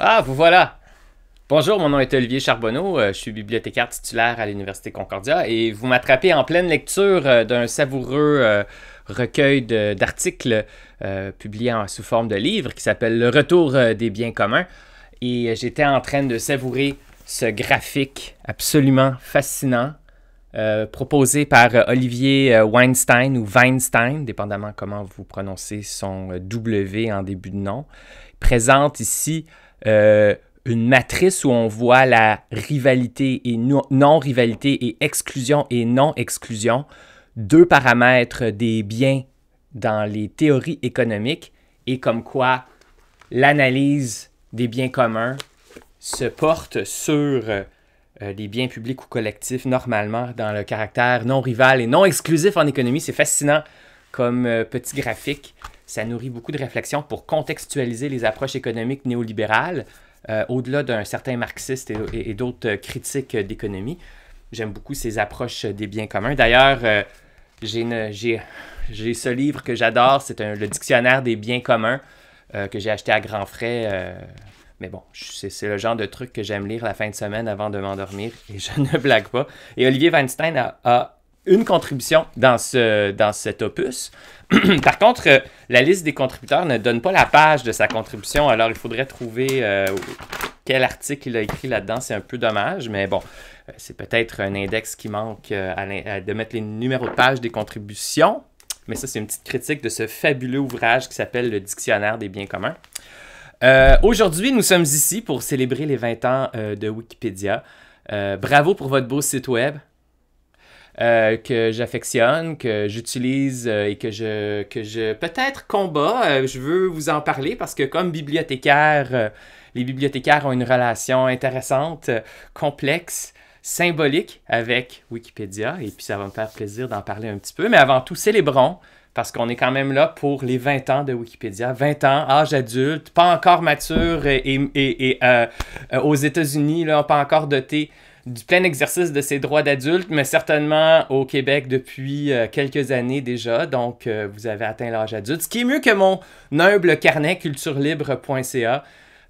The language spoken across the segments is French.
Ah, vous voilà! Bonjour, mon nom est Olivier Charbonneau, euh, je suis bibliothécaire titulaire à l'Université Concordia et vous m'attrapez en pleine lecture euh, d'un savoureux euh, recueil d'articles publié sous forme de livre qui s'appelle Le Retour des biens communs et j'étais en train de savourer ce graphique absolument fascinant proposé par Olivier Weinstein ou Weinstein, dépendamment comment vous prononcez son W en début de nom, présente ici euh, une matrice où on voit la rivalité et non-rivalité et exclusion et non-exclusion, deux paramètres des biens dans les théories économiques et comme quoi l'analyse des biens communs se porte sur des euh, les biens publics ou collectifs normalement dans le caractère non rival et non exclusif en économie. C'est fascinant comme euh, petit graphique ça nourrit beaucoup de réflexions pour contextualiser les approches économiques néolibérales, euh, au-delà d'un certain marxiste et, d'autres critiques d'économie. J'aime beaucoup ces approches des biens communs. D'ailleurs, euh, j'ai ce livre que j'adore, c'est le dictionnaire des biens communs euh, que j'ai acheté à grands frais. mais bon, c'est le genre de truc que j'aime lire la fin de semaine avant de m'endormir et je ne blague pas. Et Olivier Weinstein a, a une contribution dans, ce, dans cet opus. Par contre, euh, la liste des contributeurs ne donne pas la page de sa contribution, alors il faudrait trouver euh, quel article il a écrit là-dedans. C'est un peu dommage, mais bon, euh, c'est peut-être un index qui manque de mettre les numéros de page des contributions. Mais ça, c'est une petite critique de ce fabuleux ouvrage qui s'appelle Le Dictionnaire des biens communs. Aujourd'hui, nous sommes ici pour célébrer les 20 ans de Wikipédia. bravo pour votre beau site web. Euh, que j'affectionne, que j'utilise euh, et que je, que je peut-être combat. Euh, je veux vous en parler parce que comme bibliothécaire, les bibliothécaires ont une relation intéressante, complexe, symbolique avec Wikipédia et puis ça va me faire plaisir d'en parler un petit peu. Mais avant tout, célébrons parce qu'on est quand même là pour les 20 ans de Wikipédia. 20 ans, âge adulte, pas encore mature et, aux États-Unis, pas encore doté du plein exercice de ses droits d'adulte, mais certainement au Québec depuis euh, quelques années déjà. Donc, euh, vous avez atteint l'âge adulte, ce qui est mieux que mon humble carnet culturelibre.ca.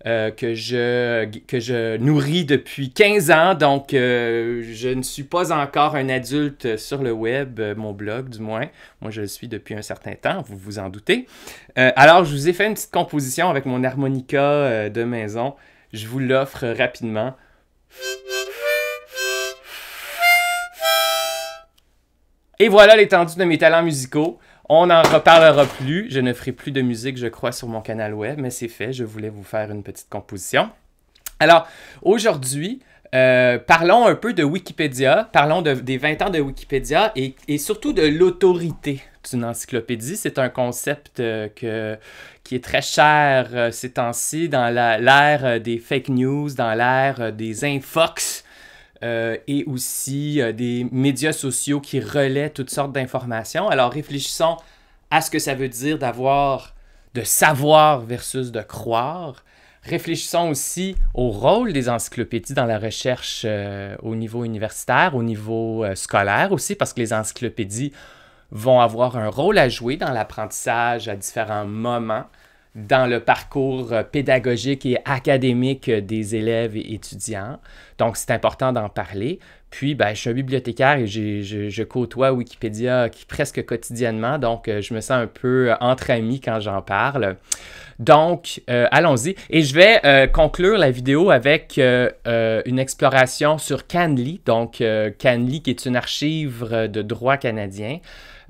Euh, que, je, que je nourris depuis 15 ans, donc je ne suis pas encore un adulte sur le web, mon blog du moins. Moi, je le suis depuis un certain temps, vous vous en doutez. alors, je vous ai fait une petite composition avec mon harmonica de maison. Je vous l'offre rapidement. Et voilà l'étendue de mes talents musicaux. On n'en reparlera plus. Je ne ferai plus de musique, je crois, sur mon canal web, mais c'est fait. Je voulais vous faire une petite composition. Alors, aujourd'hui, euh, parlons un peu de Wikipédia, parlons des 20 ans de Wikipédia et, surtout de l'autorité d'une encyclopédie. C'est un concept euh, qui est très cher euh, ces temps-ci dans l'ère des fake news, dans l'ère des infox euh, et aussi euh, des médias sociaux qui relaient toutes sortes d'informations. Alors réfléchissons à ce que ça veut dire d'avoir, de savoir versus de croire. Réfléchissons aussi au rôle des encyclopédies dans la recherche euh, au niveau universitaire, au niveau scolaire aussi, parce que les encyclopédies vont avoir un rôle à jouer dans l'apprentissage à différents moments dans le parcours euh, pédagogique et académique des élèves et étudiants. Donc, c'est important d'en parler. Puis, ben, je suis un bibliothécaire et je, côtoie Wikipédia presque quotidiennement, donc euh, je me sens un peu euh, entre amis quand j'en parle. Donc, allons-y. Et je vais conclure la vidéo avec une exploration sur Canly. Donc, Canly qui est une archive de droit canadien.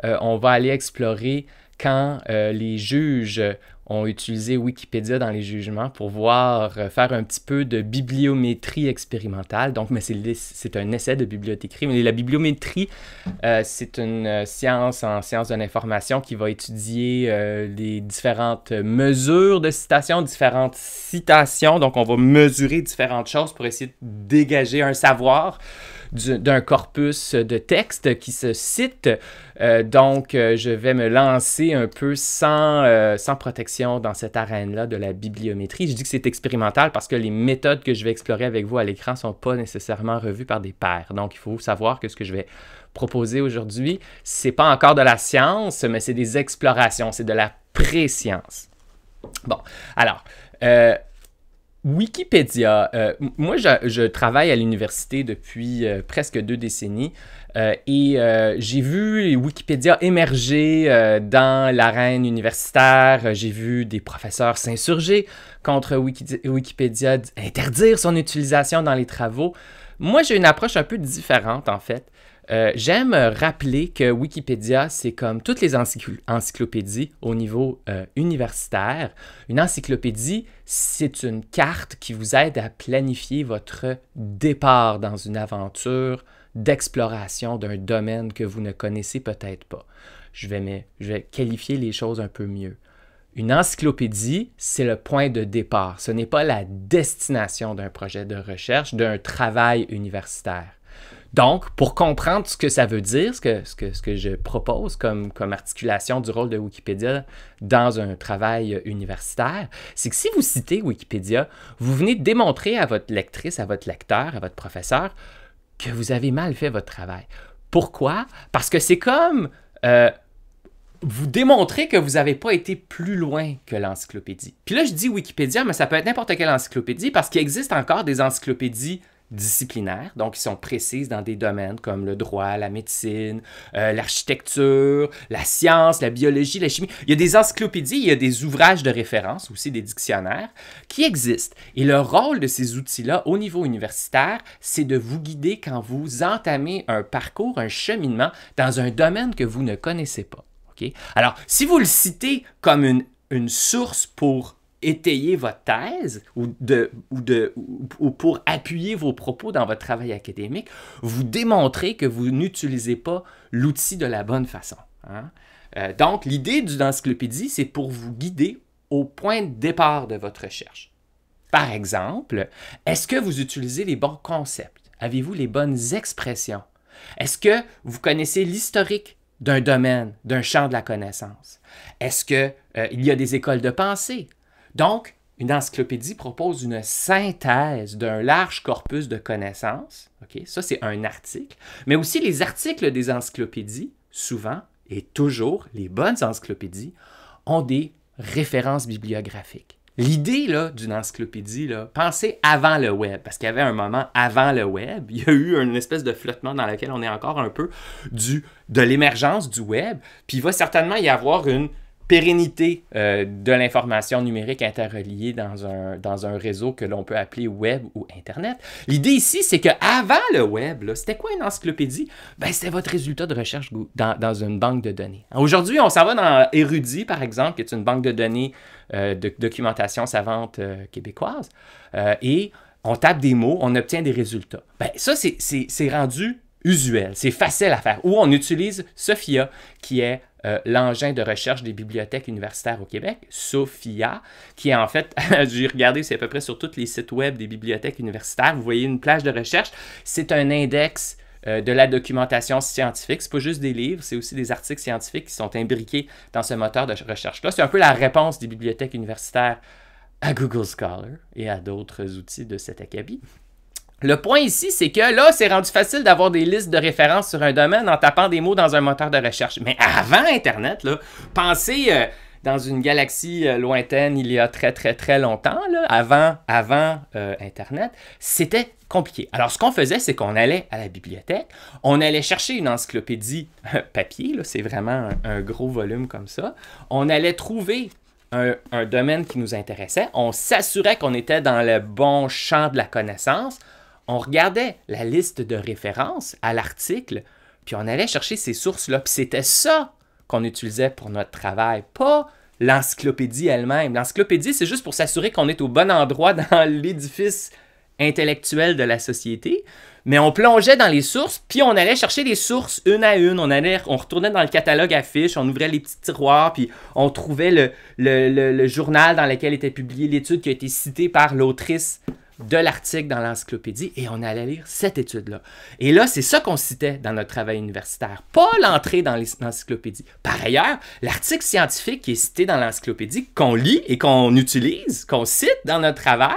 on va aller explorer quand les juges ont utilisé Wikipédia dans les jugements pour voir euh, faire un petit peu de bibliométrie expérimentale. Donc, mais c'est un essai de bibliothéquerie. Mais la bibliométrie, euh, c'est une euh, science en sciences de l'information qui va étudier les différentes mesures de citation, différentes citations. Donc, on va mesurer différentes choses pour essayer de dégager un savoir d'un corpus de textes qui se cite. Euh, donc, euh, je vais me lancer un peu sans, euh, sans protection dans cette arène-là de la bibliométrie. Je dis que c'est expérimental parce que les méthodes que je vais explorer avec vous à l'écran ne sont pas nécessairement revues par des pairs. Donc, il faut savoir que ce que je vais proposer aujourd'hui, c'est pas encore de la science, mais c'est des explorations, c'est de la pré-science. Bon, alors, Wikipédia, euh, moi je, travaille à l'université depuis euh, presque deux décennies euh, et j'ai vu Wikipédia émerger dans l'arène universitaire, j'ai vu des professeurs s'insurger contre Wikipédia, interdire son utilisation dans les travaux. Moi j'ai une approche un peu différente en fait. Euh, j'aime rappeler que Wikipédia, c'est comme toutes les encyclopédies au niveau euh, universitaire. Une encyclopédie, c'est une carte qui vous aide à planifier votre départ dans une aventure d'exploration d'un domaine que vous ne connaissez peut-être pas. je vais qualifier les choses un peu mieux. Une encyclopédie, c'est le point de départ. Ce n'est pas la destination d'un projet de recherche, d'un travail universitaire. Donc, pour comprendre ce que ça veut dire, ce que, je propose comme, articulation du rôle de Wikipédia dans un travail universitaire, c'est que si vous citez Wikipédia, vous venez démontrer à votre lectrice, à votre lecteur, à votre professeur, que vous avez mal fait votre travail. Pourquoi? Parce que c'est comme euh, vous démontrer que vous n'avez pas été plus loin que l'encyclopédie. Puis là, je dis Wikipédia, mais ça peut être n'importe quelle encyclopédie parce qu'il existe encore des encyclopédies disciplinaires, donc qui sont précises dans des domaines comme le droit, la médecine, euh, l'architecture, la science, la biologie, la chimie. Il y a des encyclopédies, il y a des ouvrages de référence, aussi des dictionnaires, qui existent. Et le rôle de ces outils-là au niveau universitaire, c'est de vous guider quand vous entamez un parcours, un cheminement dans un domaine que vous ne connaissez pas. Alors, si vous le citez comme une, une source pour étayer votre thèse ou, de, ou, de, pour appuyer vos propos dans votre travail académique, vous démontrez que vous n'utilisez pas l'outil de la bonne façon. Hein? Euh, donc, l'idée d'une encyclopédie, c'est pour vous guider au point de départ de votre recherche. Par exemple, est-ce que vous utilisez les bons concepts? Avez-vous les bonnes expressions? Est-ce que vous connaissez l'historique d'un domaine, d'un champ de la connaissance? Est-ce qu'il euh, y a des écoles de pensée? Donc, une encyclopédie propose une synthèse d'un large corpus de connaissances. Ok, ça, c'est un article. Mais aussi, les articles des encyclopédies, souvent et toujours, les bonnes encyclopédies, ont des références bibliographiques. L'idée d'une encyclopédie, là, pensez avant le web, parce qu'il y avait un moment avant le web, il y a eu une espèce de flottement dans lequel on est encore un peu du, de l'émergence du web, puis il va certainement y avoir une pérennité euh, de l'information numérique interreliée dans un, dans un réseau que l'on peut appeler Web ou Internet. L'idée ici, c'est qu'avant le Web, c'était quoi une encyclopédie? Ben, c'était votre résultat de recherche dans, dans une banque de données. Aujourd'hui, on s'en va dans Érudit, par exemple, qui est une banque de données euh, de documentation savante euh, québécoise. et on tape des mots, on obtient des résultats. Ben, ça, c'est rendu usuel, c'est facile à faire. Ou on utilise Sophia, qui est euh, l'engin de recherche des bibliothèques universitaires au Québec, SOFIA, qui est en fait, j'ai regardé, c'est à peu près sur tous les sites web des bibliothèques universitaires, vous voyez une plage de recherche, c'est un index euh, de la documentation scientifique. C'est pas juste des livres, c'est aussi des articles scientifiques qui sont imbriqués dans ce moteur de recherche-là. C'est un peu la réponse des bibliothèques universitaires à Google Scholar et à d'autres outils de cet acabit. Le point ici, c'est que là, c'est rendu facile d'avoir des listes de références sur un domaine en tapant des mots dans un moteur de recherche. Mais avant Internet, là, pensez euh, dans une galaxie euh, lointaine il y a très très très longtemps, avant, avant euh, Internet, c'était compliqué. Alors ce qu'on faisait, c'est qu'on allait à la bibliothèque, on allait chercher une encyclopédie papier, c'est vraiment un, gros volume comme ça, on allait trouver un domaine qui nous intéressait, on s'assurait qu'on était dans le bon champ de la connaissance, on regardait la liste de références à l'article, puis on allait chercher ces sources-là. Puis c'était ça qu'on utilisait pour notre travail, pas l'encyclopédie elle-même. L'encyclopédie, c'est juste pour s'assurer qu'on est au bon endroit dans l'édifice intellectuel de la société, mais on plongeait dans les sources, puis on allait chercher les sources une à une, on allait, on retournait dans le catalogue à on ouvrait les petits tiroirs, puis on trouvait le, le journal dans lequel était publiée l'étude qui a été citée par l'autrice de l'article dans l'encyclopédie et on allait lire cette étude-là. Et là, c'est ça qu'on citait dans notre travail universitaire, pas l'entrée dans l'encyclopédie. Par ailleurs, l'article scientifique qui est cité dans l'encyclopédie, qu'on lit et qu'on utilise, qu'on cite dans notre travail,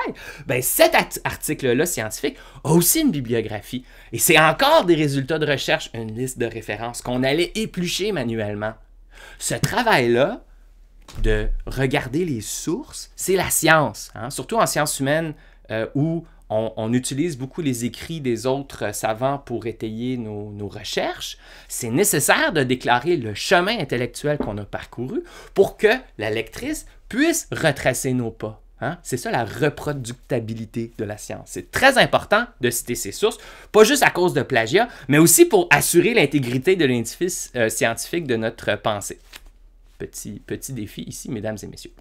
ben cet article-là scientifique a aussi une bibliographie. Et c'est encore des résultats de recherche, une liste de références qu'on allait éplucher manuellement. Ce travail-là, de regarder les sources, c'est la science, hein, surtout en sciences humaines euh, où on, utilise beaucoup les écrits des autres savants pour étayer nos, recherches, c'est nécessaire de déclarer le chemin intellectuel qu'on a parcouru pour que la lectrice puisse retracer nos pas. Hein? C'est ça la reproductibilité de la science. C'est très important de citer ses sources, pas juste à cause de plagiat, mais aussi pour assurer l'intégrité de l'édifice euh, scientifique de notre pensée. Petit, petit défi ici, mesdames et messieurs.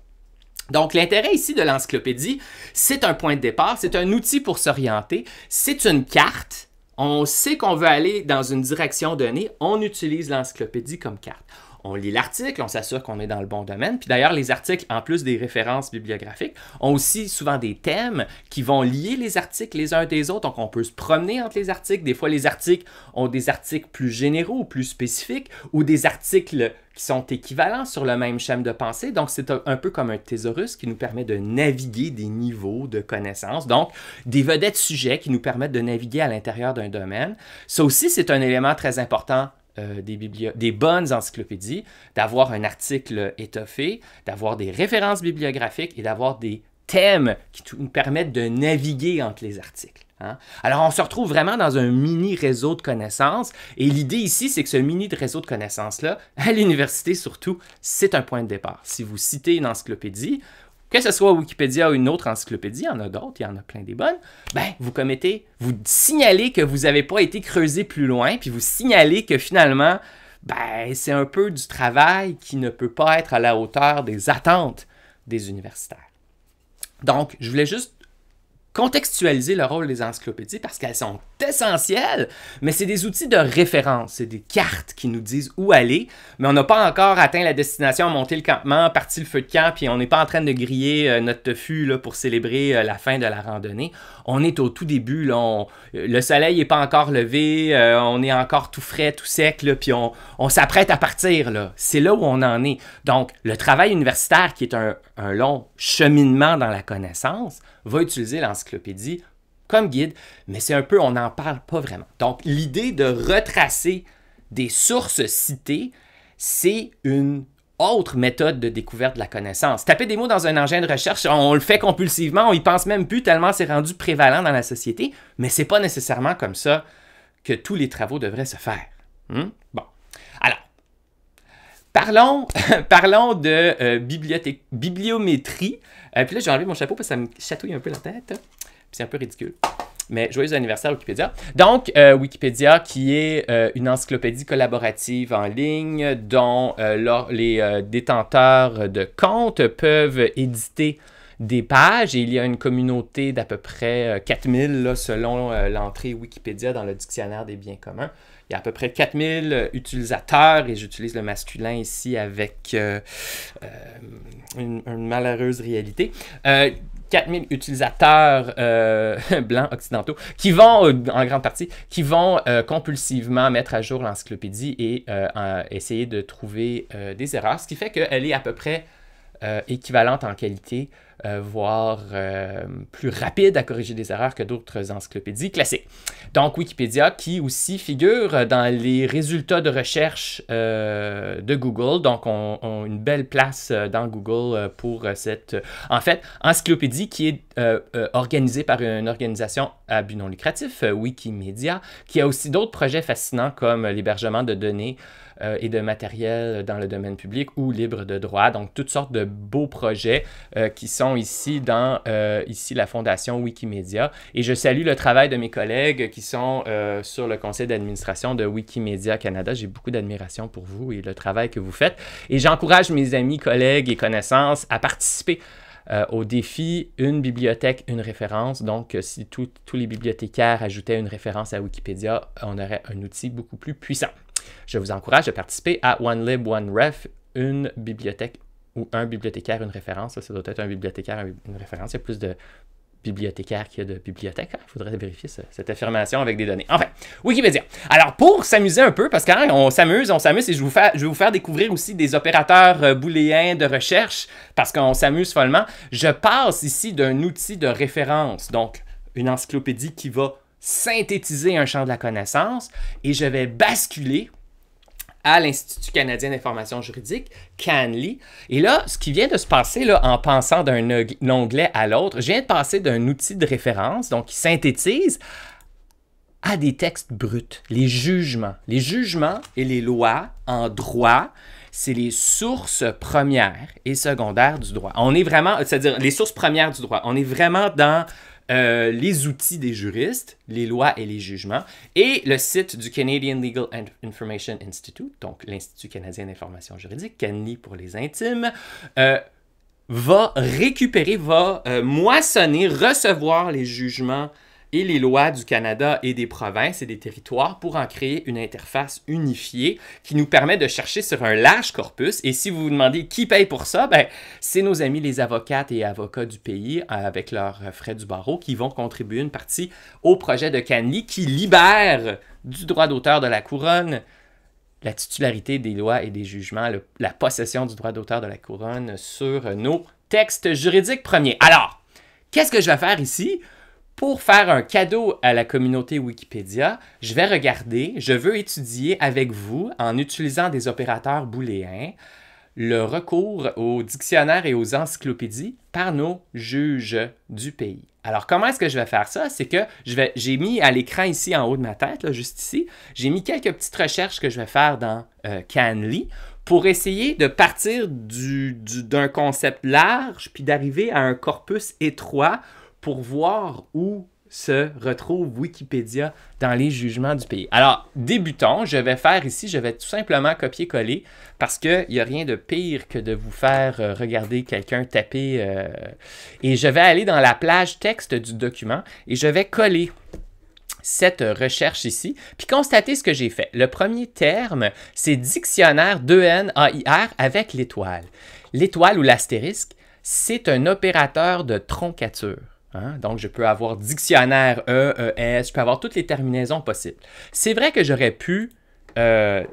Donc l'intérêt ici de l'encyclopédie, c'est un point de départ, c'est un outil pour s'orienter, c'est une carte. On sait qu'on veut aller dans une direction donnée, on utilise l'encyclopédie comme carte on lit l'article, on s'assure qu'on est dans le bon domaine. Puis d'ailleurs, les articles, en plus des références bibliographiques, ont aussi souvent des thèmes qui vont lier les articles les uns des autres. Donc, on peut se promener entre les articles. Des fois, les articles ont des articles plus généraux ou plus spécifiques ou des articles qui sont équivalents sur le même schéma de pensée. Donc, c'est un peu comme un thésaurus qui nous permet de naviguer des niveaux de connaissances. Donc, des vedettes sujets qui nous permettent de naviguer à l'intérieur d'un domaine. Ça aussi, c'est un élément très important euh, des, bonnes encyclopédies, d'avoir un article étoffé, d'avoir des références bibliographiques et d'avoir des thèmes qui nous permettent de naviguer entre les articles. Hein. Alors, on se retrouve vraiment dans un mini réseau de connaissances. Et l'idée ici, c'est que ce mini réseau de connaissances-là, à l'université surtout, c'est un point de départ. Si vous citez une encyclopédie, que ce soit Wikipédia ou une autre encyclopédie, il y en a d'autres, il y en a plein des bonnes, ben, vous commettez, vous signalez que vous n'avez pas été creusé plus loin, puis vous signalez que finalement, ben, c'est un peu du travail qui ne peut pas être à la hauteur des attentes des universitaires. Donc, je voulais juste contextualiser le rôle des encyclopédies parce qu'elles sont essentiel, mais c'est des outils de référence, c'est des cartes qui nous disent où aller, mais on n'a pas encore atteint la destination, monté le campement, parti le feu de camp, puis on n'est pas en train de griller euh, notre tofu pour célébrer euh, la fin de la randonnée. On est au tout début, euh, le soleil n'est pas encore levé, on est encore tout frais, tout sec, puis on, s'apprête à partir. C'est là où on en est. Donc, le travail universitaire, qui est un long cheminement dans la connaissance, va utiliser l'encyclopédie comme guide, mais c'est un peu, on n'en parle pas vraiment. Donc, l'idée de retracer des sources citées, c'est une autre méthode de découverte de la connaissance. Taper des mots dans un engin de recherche, on le fait compulsivement, on y pense même plus tellement c'est rendu prévalent dans la société, mais c'est pas nécessairement comme ça que tous les travaux devraient se faire. Hmm? Bon. Alors, parlons, parlons de euh, bibliométrie. Euh, puis là, j'ai enlevé mon chapeau parce que ça me chatouille un peu la tête c'est un peu ridicule. Mais joyeux anniversaire Wikipédia. Donc, euh, Wikipédia qui est euh, une encyclopédie collaborative en ligne dont euh, les détenteurs de comptes peuvent éditer des pages et il y a une communauté d'à peu près 4000 selon l'entrée Wikipédia dans le dictionnaire des biens communs. Il y a à peu près 4000 utilisateurs et j'utilise le masculin ici avec une, malheureuse réalité. 4000 utilisateurs euh, blancs occidentaux qui vont, euh, en grande partie, qui vont euh, compulsivement mettre à jour l'encyclopédie et essayer de trouver des erreurs, ce qui fait qu'elle est à peu près équivalente en qualité euh, voire euh, plus rapide à corriger des erreurs que d'autres encyclopédies classées. Donc Wikipédia qui aussi figure dans les résultats de recherche euh, de Google, donc on, une belle place dans Google pour cette, en fait, encyclopédie qui est organisée par une organisation à but non lucratif, Wikimedia, qui a aussi d'autres projets fascinants comme l'hébergement de données et de matériel dans le domaine public ou libre de droit, donc toutes sortes de beaux projets qui sont ici dans euh, ici la Fondation Wikimedia. Et je salue le travail de mes collègues qui sont euh, sur le conseil d'administration de Wikimedia Canada. J'ai beaucoup d'admiration pour vous et le travail que vous faites. Et j'encourage mes amis, collègues et connaissances à participer euh, au défi une bibliothèque, une référence. Donc, si tous les bibliothécaires ajoutaient une référence à Wikipédia, on aurait un outil beaucoup plus puissant. Je vous encourage à participer à OneLib, OneRef, une bibliothèque, ou un bibliothécaire, une référence. Ça, doit être un bibliothécaire, une référence. Il y a plus de bibliothécaires qu'il y a de bibliothèques. Il faudrait vérifier cette affirmation avec des données. Enfin, Wikipédia. Alors, pour s'amuser un peu, parce qu'on s'amuse, on s'amuse, et je, vous vais vous faire découvrir aussi des opérateurs euh, booléens de recherche, parce qu'on s'amuse follement, je passe ici d'un outil de référence, donc une encyclopédie qui va synthétiser un champ de la connaissance, et je vais basculer à l'Institut canadien d'information juridique, Canly. Et là, ce qui vient de se passer là, en pensant d'un onglet à l'autre, je viens de passer d'un outil de référence, donc qui synthétise, à des textes bruts, les jugements. Les jugements et les lois en droit, c'est les sources premières et secondaires du droit. On est vraiment, c'est-à-dire les sources premières du droit. On est vraiment dans euh, les outils des juristes, les lois et les jugements, et le site du Canadian Legal Information Institute, donc l'Institut canadien d'information juridique, CANLI pour les intimes, euh, va récupérer, va euh, moissonner, recevoir les jugements et les lois du Canada et des provinces et des territoires pour en créer une interface unifiée qui nous permet de chercher sur un large corpus. Et si vous vous demandez qui paye pour ça, ben, c'est nos amis les avocates et avocats du pays euh, avec leurs frais du barreau qui vont contribuer une partie au projet de Canly qui libère du droit d'auteur de la couronne la titularité des lois et des jugements, la possession du droit d'auteur de la couronne sur nos textes juridiques premiers. Alors, qu'est-ce que je vais faire ici? pour faire un cadeau à la communauté Wikipédia, je vais regarder, je veux étudier avec vous, en utilisant des opérateurs booléens, le recours aux dictionnaires et aux encyclopédies par nos juges du pays. Alors, comment est-ce que je vais faire ça? C'est que j'ai mis à l'écran ici, en haut de ma tête, juste ici, j'ai mis quelques petites recherches que je vais faire dans euh, Canly pour essayer de partir d'un du, concept large puis d'arriver à un corpus étroit pour voir où se retrouve Wikipédia dans les jugements du pays. Alors, débutons, je vais faire ici, je vais tout simplement copier-coller parce qu'il n'y a rien de pire que de vous faire euh, regarder quelqu'un taper. Euh, et je vais aller dans la plage texte du document et je vais coller cette recherche ici, puis constater ce que j'ai fait. Le premier terme, c'est dictionnaire 2 r avec l'étoile. L'étoile ou l'astérisque, c'est un opérateur de troncature. Hein? Donc, je peux avoir dictionnaire e, e, s. je peux avoir toutes les terminaisons possibles. C'est vrai que j'aurais pu euh,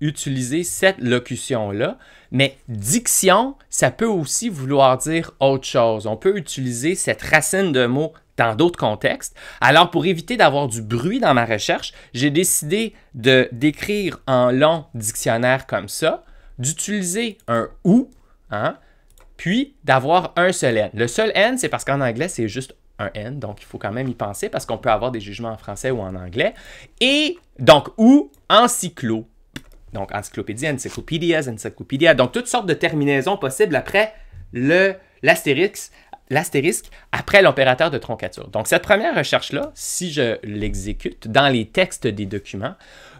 utiliser cette locution-là, mais diction, ça peut aussi vouloir dire autre chose. On peut utiliser cette racine de mots dans d'autres contextes. Alors, pour éviter d'avoir du bruit dans ma recherche, j'ai décidé de d'écrire en long dictionnaire comme ça, d'utiliser un ou, hein, puis d'avoir un seul N. Le seul N, c'est parce qu'en anglais, c'est juste un N, donc il faut quand même y penser parce qu'on peut avoir des jugements en français ou en anglais. Et donc, ou encyclo. Donc, encyclopédie, encyclopédias, encyclopédia. Donc, toutes sortes de terminaisons possibles après le l'astérisque après l'opérateur de troncature. Donc cette première recherche-là, si je l'exécute dans les textes des documents,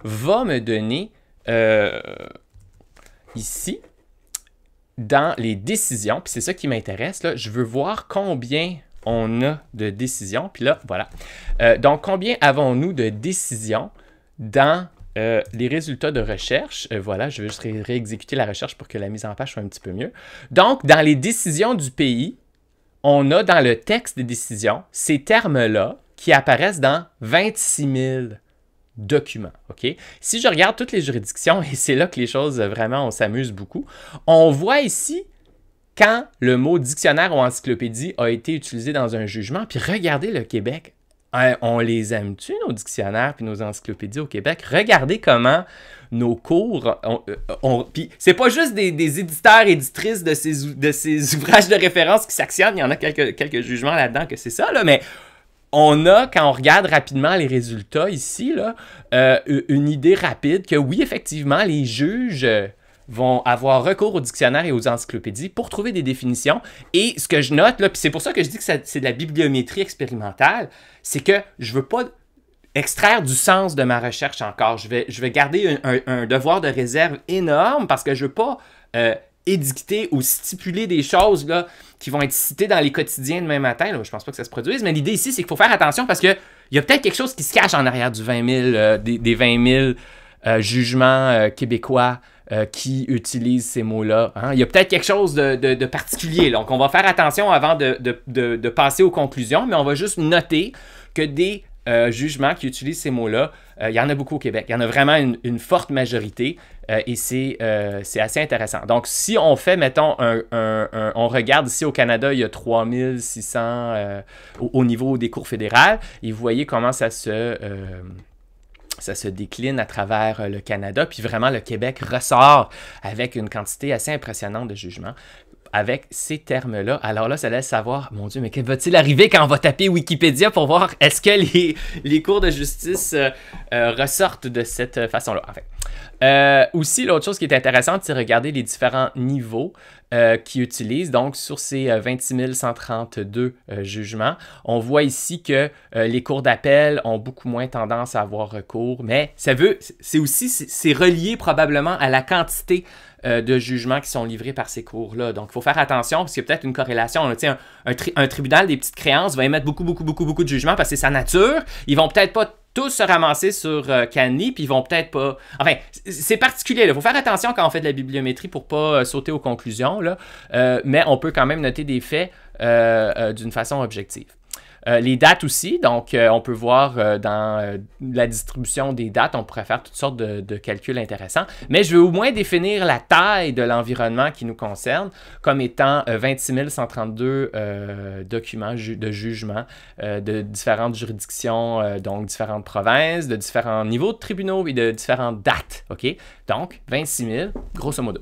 va me donner euh, ici dans les décisions, puis c'est ça qui m'intéresse, là, je veux voir combien on a de décisions, puis là, voilà. Euh, donc, combien avons-nous de décisions dans euh, les résultats de recherche? Euh, voilà, je vais juste réexécuter la recherche pour que la mise en page soit un petit peu mieux. Donc, dans les décisions du pays, on a dans le texte des décisions ces termes-là qui apparaissent dans 26 000 document. OK? Si je regarde toutes les juridictions, et c'est là que les choses euh, vraiment, on s'amuse beaucoup, on voit ici quand le mot dictionnaire ou encyclopédie a été utilisé dans un jugement, puis regardez le Québec. Hein, on les aime-tu, nos dictionnaires puis nos encyclopédies au Québec? Regardez comment nos cours. ont euh, puis c'est pas juste des, éditeurs éditeurs, éditrices de ces, ouvrages de référence qui s'actionnent, il y en a quelques, quelques jugements là-dedans que c'est ça, là, mais on a, quand on regarde rapidement les résultats ici, là, euh, une idée rapide que oui, effectivement, les juges euh, vont avoir recours au dictionnaires et aux encyclopédies pour trouver des définitions. Et ce que je note, là, puis c'est pour ça que je dis que c'est de la bibliométrie expérimentale, c'est que je veux pas extraire du sens de ma recherche encore. Je vais, je vais garder un, devoir de réserve énorme parce que je veux pas euh, édicter ou stipuler des choses là, qui vont être citées dans les quotidiens demain matin. Là. Je pense pas que ça se produise, mais l'idée ici, c'est qu'il faut faire attention parce qu'il y a peut-être quelque chose qui se cache en arrière du 20 000, euh, des, 20 000 euh, jugements euh, québécois qui utilisent ces mots-là. Hein. Il y a peut-être quelque chose de, particulier. Donc, on va faire attention avant de, de, passer aux conclusions, mais on va juste noter que des jugements qui utilisent ces mots-là euh, il y en a beaucoup au Québec. Il y en a vraiment une, forte majorité euh, et euh, c'est assez intéressant. Donc, si on fait, mettons, on regarde ici au Canada, il y a 3600 au, niveau des cours fédérales et vous voyez comment ça se ça se décline à travers le Canada, puis vraiment le Québec ressort avec une quantité assez impressionnante de jugements avec ces termes-là. Alors là, ça laisse savoir, mon Dieu, mais que va-t-il arriver quand on va taper Wikipédia pour voir est-ce que les, cours de justice euh, euh, ressortent de cette façon-là. En euh, aussi, l'autre chose qui est intéressante, c'est regarder les différents niveaux qu'ils utilisent. Donc, sur ces 26 132 jugements, on voit ici que les cours d'appel ont beaucoup moins tendance à avoir recours, mais ça veut, c'est aussi, c'est relié probablement à la quantité euh, de jugements qui sont livrés par ces cours-là. Donc, il faut faire attention parce qu'il y a peut-être une corrélation. un, un, tribunal des petites créances va émettre beaucoup, beaucoup, beaucoup, beaucoup de jugements parce que c'est sa nature. Ils vont peut-être pas tous se ramasser sur euh, puis ils vont peut-être pas. Enfin, c'est particulier. Il faut faire attention quand on fait de la bibliométrie pour pas euh, sauter aux conclusions, là. Euh, mais on peut quand même noter des faits d'une façon objective. Euh, les dates aussi, donc euh, on peut voir euh, dans la distribution des dates, on pourrait faire toutes sortes de, calculs intéressants, mais je veux au moins définir la taille de l'environnement qui nous concerne comme étant 26 132 documents de jugement de différentes juridictions, donc différentes provinces, de différents niveaux de tribunaux et de différentes dates, ok? Donc 26 000, grosso modo.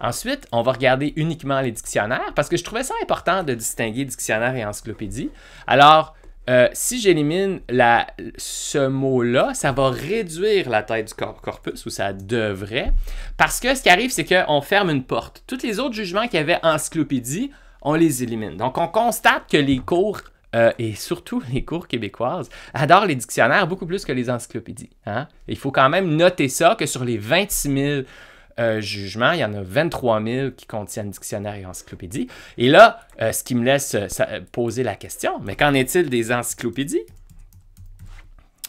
Ensuite, on va regarder uniquement les dictionnaires parce que je trouvais ça important de distinguer dictionnaire et encyclopédie. Alors, euh, si j'élimine ce mot-là, ça va réduire la taille du corpus, ou ça devrait, parce que ce qui arrive, c'est qu'on ferme une porte. Tous les autres jugements qu'il y avait encyclopédie, on les élimine. Donc, on constate que les cours euh, et surtout les cours québécoises, adorent les dictionnaires beaucoup plus que les encyclopédies. Hein. Il faut quand même noter ça, que sur les 26 000 euh, jugement, il y en a 23 000 qui contiennent dictionnaire et encyclopédie. Et là, euh, ce qui me laisse euh, poser la question, mais qu'en est-il des encyclopédies?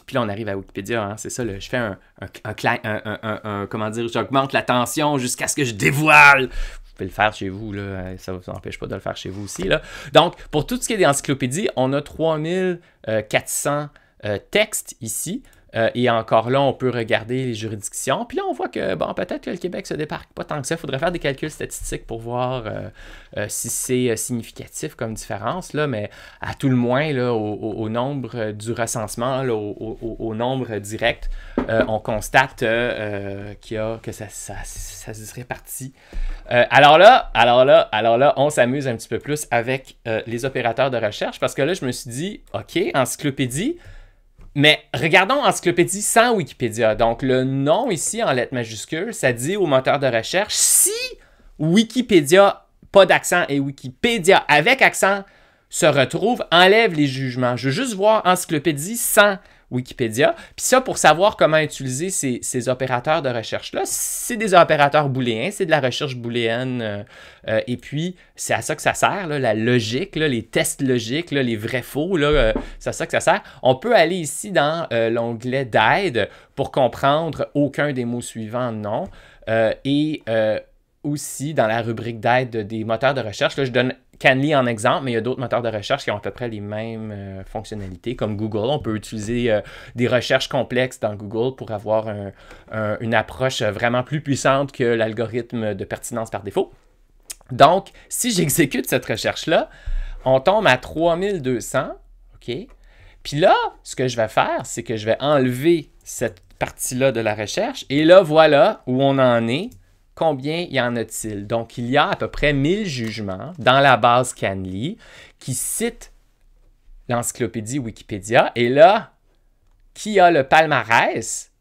Puis là, on arrive à Wikipédia, hein, c'est ça, je fais un, comment dire, j'augmente la tension jusqu'à ce que je dévoile Vous pouvez le faire chez vous, ça ne vous empêche pas de le faire chez vous aussi. Donc, pour tout ce qui est des encyclopédies, on a 3400 textes ici, euh, et encore là, on peut regarder les juridictions. Puis là, on voit que bon, peut-être que le Québec se débarque. pas tant que ça. Il faudrait faire des calculs statistiques pour voir euh, euh, si c'est significatif comme différence. mais à tout le moins, au, nombre du recensement, au, nombre direct, on constate qu'il y a, que ça, ça se répartit. alors là, alors là, alors là, on s'amuse un petit peu plus avec les opérateurs de recherche parce que là, je me suis dit, OK, encyclopédie. Mais regardons Encyclopédie sans Wikipédia. Donc, le nom ici en lettres majuscules, ça dit au moteur de recherche si Wikipédia, pas d'accent, et Wikipédia avec accent se retrouve, enlève les jugements. Je veux juste voir Encyclopédie sans Wikipédia. Puis ça, pour savoir comment utiliser ces, opérateurs de recherche-là, c'est des opérateurs booléens, c'est de la recherche booléenne. Euh, euh, et puis, c'est à ça que ça sert, la logique, les tests logiques, les vrais-faux, euh, c'est à ça que ça sert. On peut aller ici dans l'onglet d'aide pour comprendre aucun des mots suivants, non. et aussi dans la rubrique d'aide des moteurs de recherche, je donne Canly en exemple, mais il y a d'autres moteurs de recherche qui ont à peu près les mêmes euh, fonctionnalités, comme Google. On peut utiliser euh, des recherches complexes dans Google pour avoir une approche vraiment plus puissante que l'algorithme de pertinence par défaut. Donc, si j'exécute cette recherche-là, on tombe à 3200, OK? Puis là, ce que je vais faire, c'est que je vais enlever cette partie-là de la recherche, et là, voilà où on en est combien y en a-t-il? Donc, il y a à peu près 1000 jugements dans la base Canly qui citent l'encyclopédie Wikipédia. Et là, qui a le palmarès?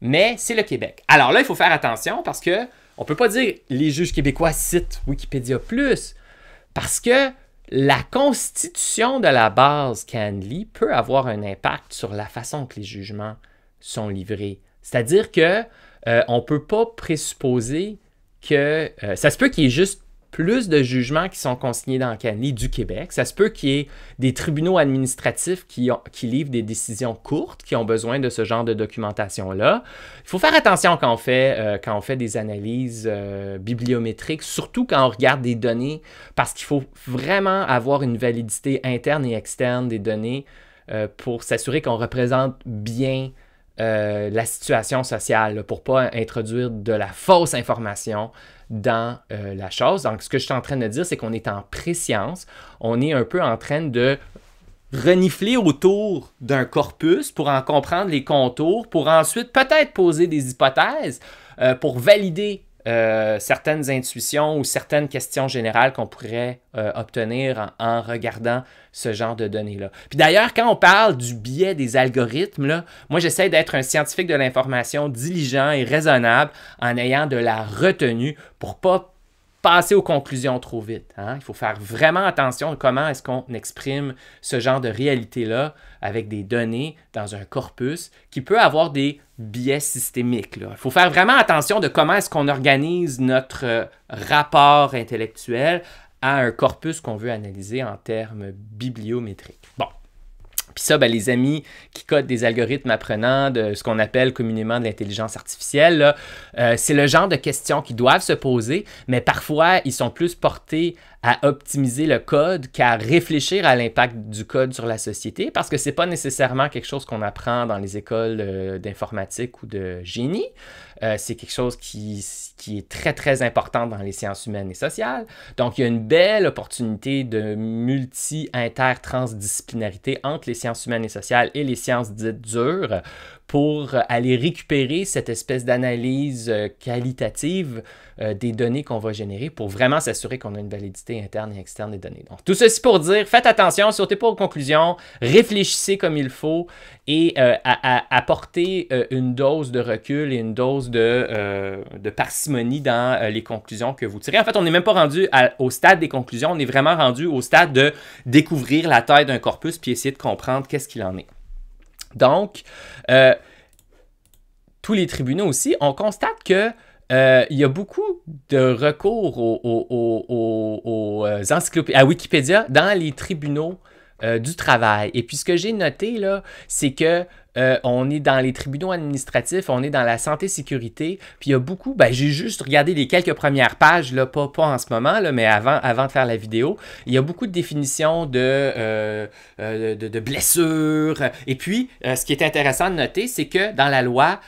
Mais c'est le Québec. Alors là, il faut faire attention parce que on peut pas dire les juges québécois citent Wikipédia plus parce que la constitution de la base Canly peut avoir un impact sur la façon que les jugements sont livrés. C'est-à-dire que euh, on ne peut pas présupposer que. Euh, ça se peut qu'il y ait juste plus de jugements qui sont consignés dans le Canada du Québec. Ça se peut qu'il y ait des tribunaux administratifs qui, livrent des décisions courtes, qui ont besoin de ce genre de documentation-là. Il faut faire attention quand on fait, euh, des analyses bibliométriques, surtout quand on regarde des données, parce qu'il faut vraiment avoir une validité interne et externe des données pour s'assurer qu'on représente bien euh, la situation sociale pour pour pas introduire de la fausse information dans euh, la chose. Donc, ce que je suis en train de dire, c'est qu'on est en préscience. On est un peu en train de renifler autour d'un corpus pour en comprendre les contours, pour ensuite peut-être poser des hypothèses euh, pour valider euh, certaines intuitions ou certaines questions générales qu'on pourrait euh, obtenir en, regardant ce genre de données-là. Puis d'ailleurs, quand on parle du biais des algorithmes, là, moi j'essaie d'être un scientifique de l'information diligent et raisonnable en ayant de la retenue pour pas passer aux conclusions trop vite. Hein. Il faut faire vraiment attention à comment est-ce qu'on exprime ce genre de réalité-là avec des données dans un corpus qui peut avoir des biais systémique. Il faut faire vraiment attention de comment est-ce qu'on organise notre euh, rapport intellectuel à un corpus qu'on veut analyser en termes bibliométriques. Bon, puis ça, ben, les amis qui codent des algorithmes apprenants de ce qu'on appelle communément de l'intelligence artificielle, euh, c'est le genre de questions qu'ils doivent se poser, mais parfois, ils sont plus portés à optimiser le code qu'à réfléchir à l'impact du code sur la société, parce que ce n'est pas nécessairement quelque chose qu'on apprend dans les écoles euh, d'informatique ou de génie. Euh, c'est quelque chose qui, qui, est très, très important dans les sciences humaines et sociales. Donc, il y a une belle opportunité de multi inter entre les sciences humaines et sociales et les sciences dites dures pour aller récupérer cette espèce d'analyse euh, qualitative euh, des données qu'on va générer pour vraiment s'assurer qu'on a une validité interne et externe des données. Donc, tout ceci pour dire, faites attention, sautez pas aux conclusions, réfléchissez comme il faut et euh, apportez une dose de recul et une dose de, parcimonie dans les conclusions que vous tirez. En fait, on n'est même pas rendu au stade des conclusions, on est vraiment rendu au stade de découvrir la taille d'un corpus puis essayer de comprendre qu'est-ce qu'il en est. Donc, euh, tous les tribunaux aussi, on constate que euh, il y a beaucoup de recours aux, euh, à Wikipédia dans les tribunaux du travail. Et puis ce que j'ai noté là, c'est que euh, on est dans les tribunaux administratifs, on est dans la santé-sécurité, puis il y a beaucoup, ben, j'ai juste regardé les quelques premières pages, là, pas, en ce moment, là, mais avant, avant de faire la vidéo, il y a beaucoup de définitions de, euh, euh, de, de, blessures. Et puis, ce qui est intéressant de noter, c'est que dans la loi,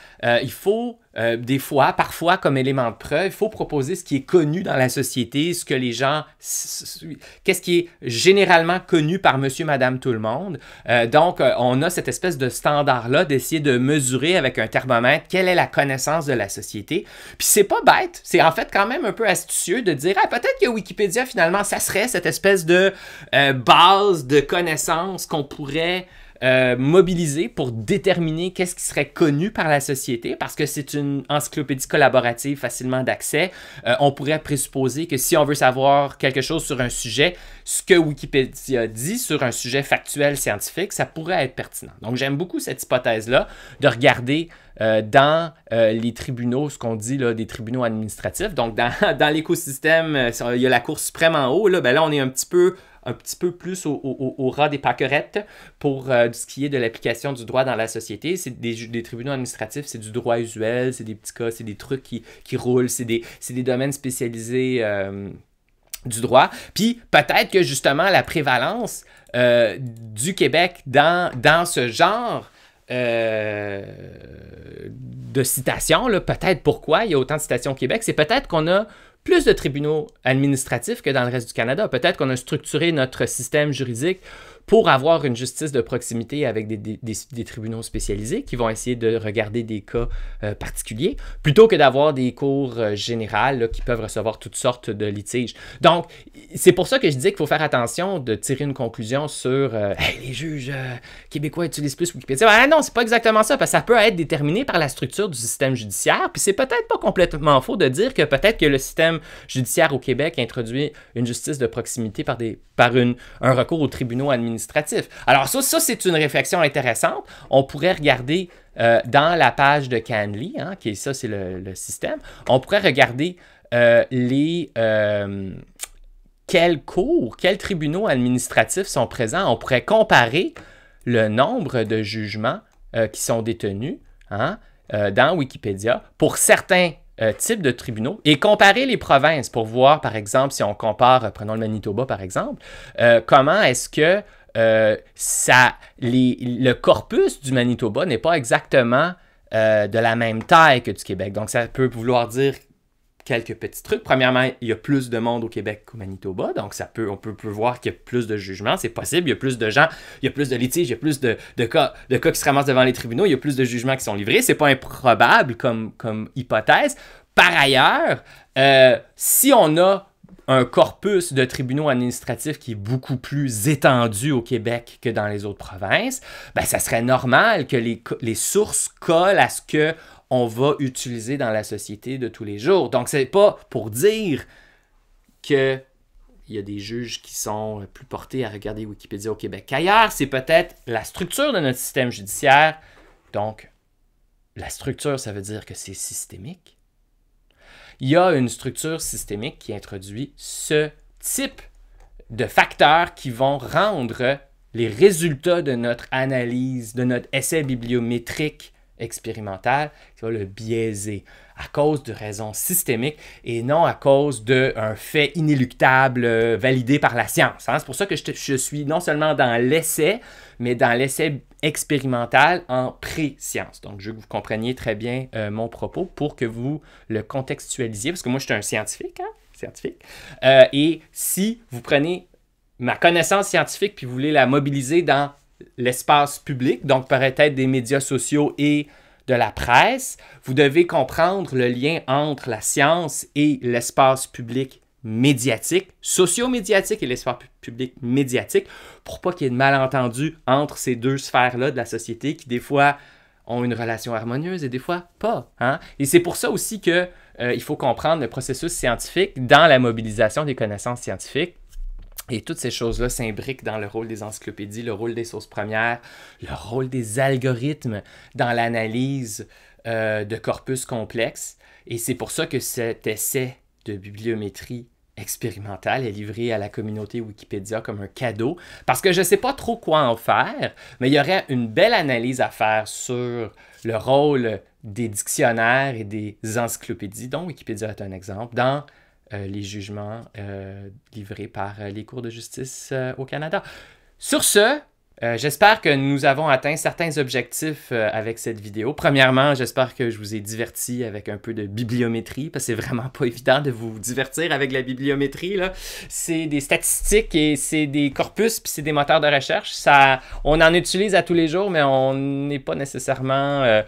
il faut euh, des fois, parfois comme élément de preuve, il faut proposer ce qui est connu dans la société, ce que les gens, qu'est-ce qui est généralement connu par monsieur, madame, tout le monde. Euh, donc, euh, on a cette espèce de standard-là d'essayer de mesurer avec un thermomètre quelle est la connaissance de la société. Puis c'est pas bête, c'est en fait quand même un peu astucieux de dire, ah, peut-être que Wikipédia, finalement, ça serait cette espèce de base de connaissances qu'on pourrait... Euh, Mobilisé pour déterminer qu'est-ce qui serait connu par la société, parce que c'est une encyclopédie collaborative facilement d'accès. Euh, on pourrait présupposer que si on veut savoir quelque chose sur un sujet, ce que Wikipédia dit sur un sujet factuel scientifique, ça pourrait être pertinent. Donc j'aime beaucoup cette hypothèse-là de regarder euh, dans les tribunaux, ce qu'on dit là, des tribunaux administratifs. Donc, dans, l'écosystème, il y a la Cour suprême en haut. Là, ben là, on est un petit peu un petit peu plus au, au, ras des paquerettes pour euh, ce qui est de l'application du droit dans la société. C'est des, tribunaux administratifs, c'est du droit usuel, c'est des petits cas, c'est des trucs qui, roulent, c'est des, domaines spécialisés. Euh, du droit. Puis peut-être que justement la prévalence euh, du Québec dans, dans ce genre de citations, peut-être pourquoi il y a autant de citations au Québec, c'est peut-être qu'on a plus de tribunaux administratifs que dans le reste du Canada. Peut-être qu'on a structuré notre système juridique pour avoir une justice de proximité avec des, tribunaux spécialisés qui vont essayer de regarder des cas euh, particuliers, plutôt que d'avoir des cours généraux euh, générales qui peuvent recevoir toutes sortes de litiges. Donc, c'est pour ça que je dis qu'il faut faire attention de tirer une conclusion sur euh, les juges québécois utilisent plus Wikipédia. Non, ah non, c'est pas exactement ça, parce que ça peut être déterminé par la structure du système judiciaire, puis c'est peut-être pas complètement faux de dire que peut-être que le système judiciaire au Québec introduit une justice de proximité par, des, par une, un recours aux tribunaux administratifs administratif. Alors ça, ça c'est une réflexion intéressante. On pourrait regarder euh, dans la page de Canly, hein, qui est ça, c'est le, système, on pourrait regarder euh, les... Euh, quels cours, quels tribunaux administratifs sont présents. On pourrait comparer le nombre de jugements qui sont détenus hein, dans Wikipédia pour certains types de tribunaux et comparer les provinces pour voir, par exemple, si on compare, prenons le Manitoba par exemple, comment est-ce que euh, ça, le corpus du Manitoba n'est pas exactement euh, de la même taille que du Québec. Donc, ça peut vouloir dire quelques petits trucs. Premièrement, il y a plus de monde au Québec qu'au Manitoba, donc ça peut, on peut, voir qu'il y a plus de jugements, c'est possible, il y a plus de gens, il y a plus de litiges, il y a plus de, cas, de qui se ramassent devant les tribunaux, il y a plus de jugements qui sont livrés, c'est pas improbable comme, comme hypothèse. Par ailleurs, euh, si on a un corpus de tribunaux administratifs qui est beaucoup plus étendu au Québec que dans les autres provinces, ben, ça serait normal que les, sources collent à ce que on va utiliser dans la société de tous les jours. Donc, ce n'est pas pour dire que il y a des juges qui sont plus portés à regarder Wikipédia au Québec qu'ailleurs. C'est peut-être la structure de notre système judiciaire. Donc, la structure, ça veut dire que c'est systémique il y a une structure systémique qui introduit ce type de facteurs qui vont rendre les résultats de notre analyse, de notre essai bibliométrique expérimental, qui va le biaiser à cause de raisons systémiques et non à cause d'un fait inéluctable euh, validé par la science. Hein. C'est pour ça que je, suis non seulement dans l'essai, mais dans l'essai expérimental en pré-science. Donc, je veux que vous compreniez très bien euh, mon propos pour que vous le contextualisiez, parce que moi, je suis un scientifique, hein, scientifique. Euh, et si vous prenez ma connaissance scientifique puis vous voulez la mobiliser dans l'espace public, donc peut-être des médias sociaux et de la presse, vous devez comprendre le lien entre la science et l'espace public médiatique, socio-médiatique et l'espace public médiatique, pour pas qu'il y ait de malentendus entre ces deux sphères-là de la société qui, des fois, ont une relation harmonieuse et des fois pas. Hein? Et c'est pour ça aussi que euh, il faut comprendre le processus scientifique dans la mobilisation des connaissances scientifiques et toutes ces choses-là s'imbriquent dans le rôle des encyclopédies, le rôle des sources premières, le rôle des algorithmes dans l'analyse euh, de corpus complexes. Et c'est pour ça que cet essai de bibliométrie expérimentale est livré à la communauté Wikipédia comme un cadeau, parce que je ne sais pas trop quoi en faire, mais il y aurait une belle analyse à faire sur le rôle des dictionnaires et des encyclopédies, dont Wikipédia est un exemple, dans euh, les jugements euh, livrés par euh, les cours de justice au Canada. Sur ce, euh, j'espère que nous avons atteint certains objectifs euh, avec cette vidéo. Premièrement, j'espère que je vous ai diverti avec un peu de bibliométrie, parce que c'est vraiment pas évident de vous divertir avec la bibliométrie. C'est des statistiques et c'est des corpus, puis c'est des moteurs de recherche. Ça, on en utilise à tous les jours, mais on n'est pas nécessairement euh,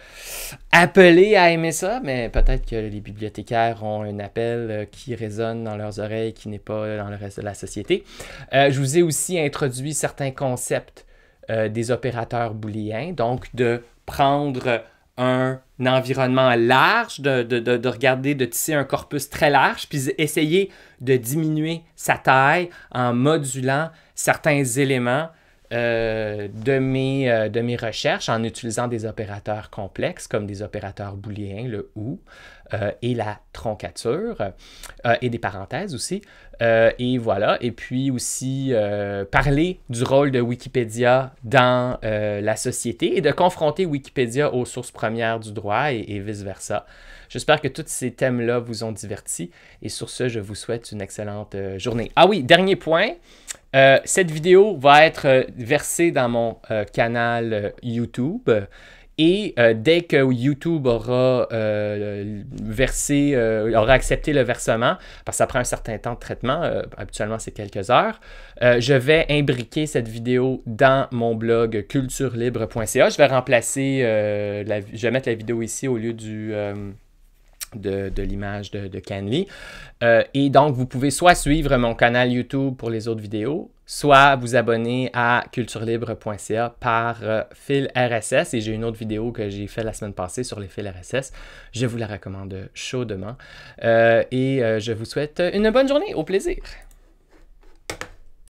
appelé à aimer ça. Mais peut-être que les bibliothécaires ont un appel qui résonne dans leurs oreilles, qui n'est pas dans le reste de la société. je vous ai aussi introduit certains concepts euh, des opérateurs booléens, donc de prendre un environnement large, de, regarder, de tisser un corpus très large, puis essayer de diminuer sa taille en modulant certains éléments euh, de, mes, euh, de mes recherches en utilisant des opérateurs complexes comme des opérateurs booléens, le OU, euh, et la troncature euh, et des parenthèses aussi. Euh, et voilà. Et puis aussi parler du rôle de Wikipédia dans la société et de confronter Wikipédia aux sources premières du droit et, et vice-versa. J'espère que tous ces thèmes-là vous ont diverti. Et sur ce, je vous souhaite une excellente journée. Ah oui, dernier point. cette vidéo va être versée dans mon canal YouTube et euh, dès que YouTube aura euh, versé, euh, aura accepté le versement, parce que ça prend un certain temps de traitement, habituellement c'est quelques heures, je vais imbriquer cette vidéo dans mon blog culturelibre.ca. Je vais remplacer, je vais mettre la vidéo ici au lieu de, l'image de, Canley. et donc, vous pouvez soit suivre mon canal YouTube pour les autres vidéos soit vous abonner à culturelibre.ca par euh, fil RSS. Et j'ai une autre vidéo que j'ai faite la semaine passée sur les fils RSS. Je vous la recommande chaudement. Euh, et euh, je vous souhaite une bonne journée. Au plaisir.